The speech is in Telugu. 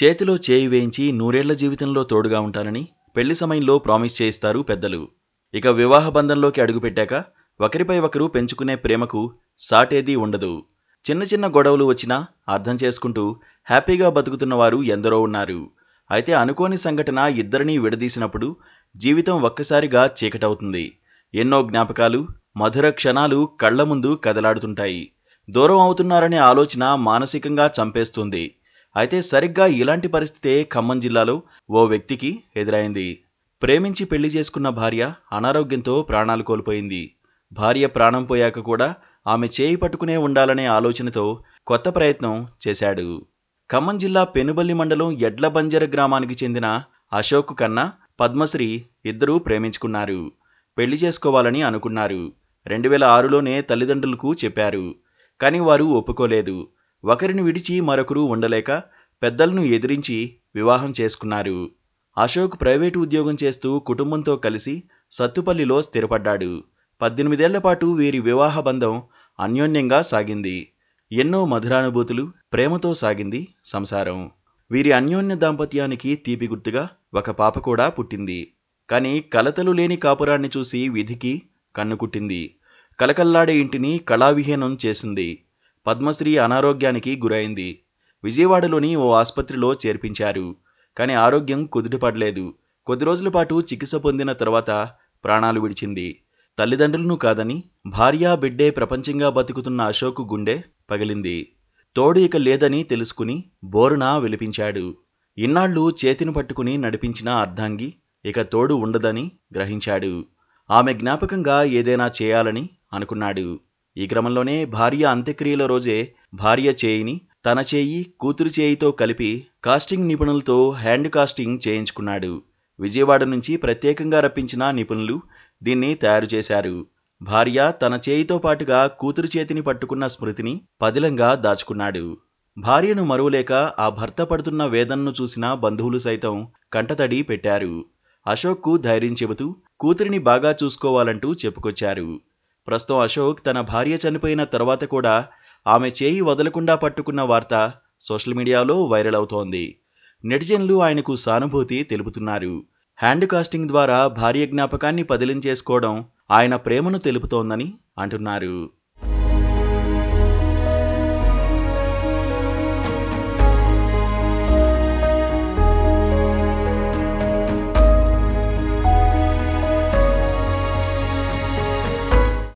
చేతిలో చేయి వేయించి నూరేళ్ల జీవితంలో తోడుగా ఉంటానని పెళ్లి సమయంలో ప్రామిస్ చేయిస్తారు పెద్దలు ఇక వివాహ బంధంలోకి అడుగుపెట్టాక ఒకరిపై ఒకరు పెంచుకునే ప్రేమకు సాటేది ఉండదు చిన్న చిన్న గొడవలు వచ్చినా అర్థం చేసుకుంటూ హ్యాపీగా బతుకుతున్నవారు ఎందరో ఉన్నారు అయితే అనుకోని సంఘటన ఇద్దరినీ విడదీసినప్పుడు జీవితం ఒక్కసారిగా చీకటవుతుంది ఎన్నో జ్ఞాపకాలు మధుర క్షణాలు కళ్ల ముందు కదలాడుతుంటాయి దూరం అవుతున్నారనే ఆలోచన మానసికంగా చంపేస్తుంది అయితే సరిగ్గా ఇలాంటి పరిస్థితే ఖమ్మం జిల్లాలో ఓ వ్యక్తికి ఎదురైంది ప్రేమించి పెళ్లి చేసుకున్న భార్య అనారోగ్యంతో ప్రాణాలు కోల్పోయింది భార్య ప్రాణం పోయాక కూడా ఆమె చేయి పట్టుకునే ఉండాలనే ఆలోచనతో కొత్త ప్రయత్నం చేశాడు ఖమ్మం జిల్లా పెనుబల్లి మండలం ఎడ్లబంజర గ్రామానికి చెందిన అశోక్ కన్నా పద్మశ్రీ ఇద్దరూ ప్రేమించుకున్నారు పెళ్లి చేసుకోవాలని అనుకున్నారు రెండు వేల ఆరులోనే తల్లిదండ్రులకు చెప్పారు కానీ వారు ఒప్పుకోలేదు ఒకరిని విడిచి మరొకరు ఉండలేక పెద్దలను ఎదిరించి వివాహం చేసుకున్నారు అశోక్ ప్రైవేటు ఉద్యోగం చేస్తూ కుటుంబంతో కలిసి సత్తుపల్లిలో స్థిరపడ్డాడు పద్దెనిమిదేళ్ల పాటు వీరి వివాహ బంధం అన్యోన్యంగా సాగింది ఎన్నో మధురానుభూతులు ప్రేమతో సాగింది సంసారం వీరి అన్యోన్య దాంపత్యానికి తీపి గుర్తుగా ఒక పాప కూడా పుట్టింది కానీ కలతలు లేని కాపురాన్ని చూసి విధికి కన్నుకుట్టింది కలకల్లాడే ఇంటిని కళావిహీనం చేసింది పద్మశ్రీ అనారోగ్యానికి గురైంది విజయవాడలోని ఓ ఆసుపత్రిలో చేర్పించారు కానీ ఆరోగ్యం కుదుటపడలేదు కొద్ది రోజుల పాటు చికిత్స పొందిన తర్వాత ప్రాణాలు విడిచింది తల్లిదండ్రులను కాదని భార్య బిడ్డే ప్రపంచంగా బతుకుతున్న అశోక్ గుండె పగిలింది తోడు ఇక లేదని తెలుసుకుని బోరున విలిపించాడు ఇన్నాళ్ళు చేతిని పట్టుకుని నడిపించిన అర్ధాంగి ఇక తోడు ఉండదని గ్రహించాడు ఆమె జ్ఞాపకంగా ఏదైనా చేయాలని అనుకున్నాడు ఈ క్రమంలోనే భార్య అంత్యక్రియల రోజే భార్య చేయిని తన చేయి కూతురు చేయితో కలిపి కాస్టింగ్ నిపుణులతో హ్యాండ్ కాస్టింగ్ చేయించుకున్నాడు విజయవాడ నుంచి ప్రత్యేకంగా రప్పించిన నిపుణులు దీన్ని తయారు చేశారు భార్య తన చేయితో పాటుగా కూతురు చేతిని పట్టుకున్న స్మృతిని పదిలంగా దాచుకున్నాడు భార్యను మరువలేక ఆ భర్త పడుతున్న వేదనను చూసిన బంధువులు సైతం కంటతడి పెట్టారు అశోక్కు ధైర్యం చెబుతూ కూతురిని బాగా చూసుకోవాలంటూ చెప్పుకొచ్చారు ప్రస్తుతం అశోక్ తన భార్య చనిపోయిన తర్వాత కూడా ఆమె చేయి వదలకుండా పట్టుకున్న వార్త సోషల్ మీడియాలో వైరల్ అవుతోంది నెటిజన్లు ఆయనకు సానుభూతి తెలుపుతున్నారు హ్యాండ్ కాస్టింగ్ ద్వారా భార్య జ్ఞాపకాన్ని పదిలించేసుకోవడం ఆయన ప్రేమను తెలుపుతోందని అంటున్నారు